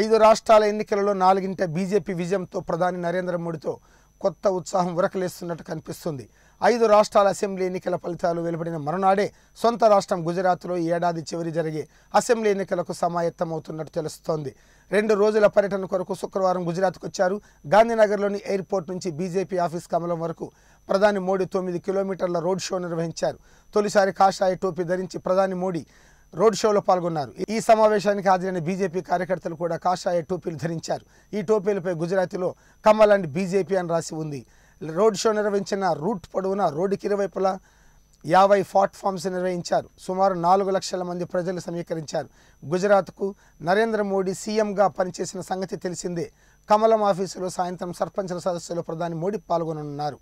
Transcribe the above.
ఐదు రాష్ట్రాల ఎన్నికలలో నాలుగింట బీజేపీ విజయంతో ప్రధాని నరేంద్ర మోడీతో కొత్త ఉత్సాహం ఉరకలేస్తున్నట్టు కనిపిస్తుంది ఐదు రాష్ట్రాల అసెంబ్లీ ఎన్నికల ఫలితాలు వెలువడిన మరునాడే సొంత రాష్ట్రం గుజరాత్లో ఈ ఏడాది చివరి జరిగే అసెంబ్లీ ఎన్నికలకు సమాయత్తమవుతున్నట్టు తెలుస్తోంది రెండు రోజుల పర్యటన కొరకు శుక్రవారం గుజరాత్కు వచ్చారు గాంధీనగర్లోని ఎయిర్పోర్ట్ నుంచి బీజేపీ ఆఫీస్ కమలం వరకు ప్రధాని మోడీ తొమ్మిది కిలోమీటర్ల రోడ్ షో నిర్వహించారు తొలిసారి కాషాయ టోపీ ధరించి ప్రధాని మోడీ రోడ్ షోలో పాల్గొన్నారు ఈ సమావేశానికి హాజరైన బీజేపీ కార్యకర్తలు కూడా కాషాయ టోపీలు ధరించారు ఈ టోపీలపై గుజరాతీలో కమల్ అండ్ బీజేపీ అని రాసి ఉంది రోడ్ షో నిర్వహించిన రూట్ పొడవున రోడ్డుకి ఇరువైపులా యాభై ప్లాట్ఫామ్స్ నిర్వహించారు సుమారు నాలుగు లక్షల మంది ప్రజలు సమీకరించారు గుజరాత్కు నరేంద్ర మోడీ సీఎంగా పనిచేసిన సంగతి తెలిసిందే కమలం ఆఫీసులో సాయంత్రం సర్పంచ్ల సదస్సులో ప్రధాని మోడీ పాల్గొననున్నారు